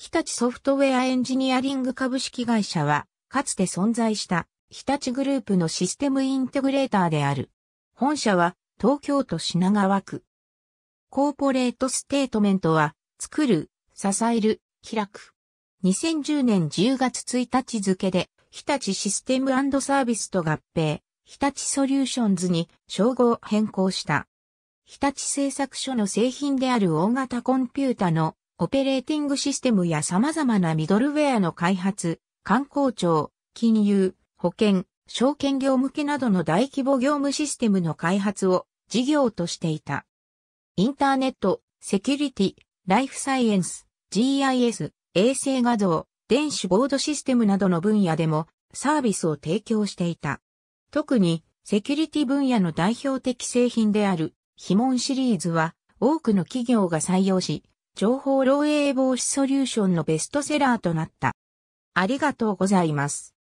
日立ソフトウェアエンジニアリング株式会社は、かつて存在した日立グループのシステムインテグレーターである。本社は東京都品川区。コーポレートステートメントは、作る、支える、開く。2010年10月1日付で、日立システムサービスと合併、日立ソリューションズに称号変更した。日立製作所の製品である大型コンピュータのオペレーティングシステムや様々なミドルウェアの開発、観光庁、金融、保険、証券業向けなどの大規模業務システムの開発を事業としていた。インターネット、セキュリティ、ライフサイエンス、GIS、衛星画像、電子ボードシステムなどの分野でもサービスを提供していた。特にセキュリティ分野の代表的製品であるヒモンシリーズは多くの企業が採用し、情報漏洩防止ソリューションのベストセラーとなった。ありがとうございます。